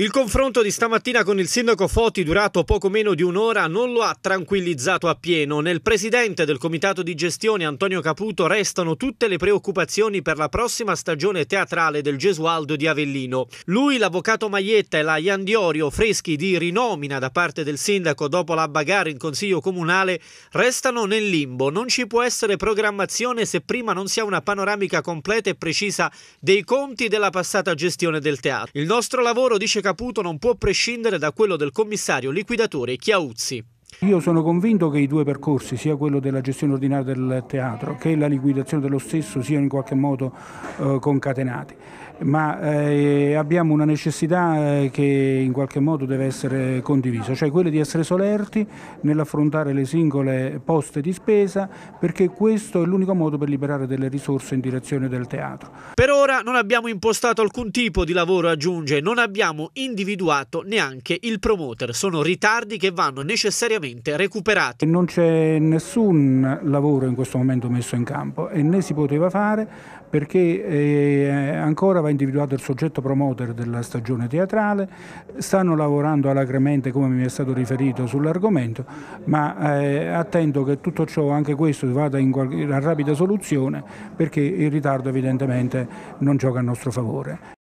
Il confronto di stamattina con il sindaco Foti, durato poco meno di un'ora, non lo ha tranquillizzato appieno. Nel presidente del comitato di gestione, Antonio Caputo, restano tutte le preoccupazioni per la prossima stagione teatrale del Gesualdo di Avellino. Lui, l'avvocato Maietta e la Iandiorio, freschi di rinomina da parte del sindaco dopo la bagarre in consiglio comunale, restano nel limbo. Non ci può essere programmazione se prima non si ha una panoramica completa e precisa dei conti della passata gestione del teatro. Il nostro lavoro, dice Caputo, Caputo non può prescindere da quello del commissario liquidatore Chiauzzi. Io sono convinto che i due percorsi, sia quello della gestione ordinaria del teatro che la liquidazione dello stesso, siano in qualche modo eh, concatenati, ma eh, abbiamo una necessità eh, che in qualche modo deve essere condivisa, cioè quella di essere solerti nell'affrontare le singole poste di spesa, perché questo è l'unico modo per liberare delle risorse in direzione del teatro. Per ora non abbiamo impostato alcun tipo di lavoro, aggiunge, non abbiamo individuato neanche il promoter, sono ritardi che vanno necessariamente sicuramente recuperati. Non c'è nessun lavoro in questo momento messo in campo e né si poteva fare perché eh, ancora va individuato il soggetto promoter della stagione teatrale, stanno lavorando alacremente come mi è stato riferito sull'argomento, ma eh, attendo che tutto ciò, anche questo, vada in rapida soluzione perché il ritardo evidentemente non gioca a nostro favore.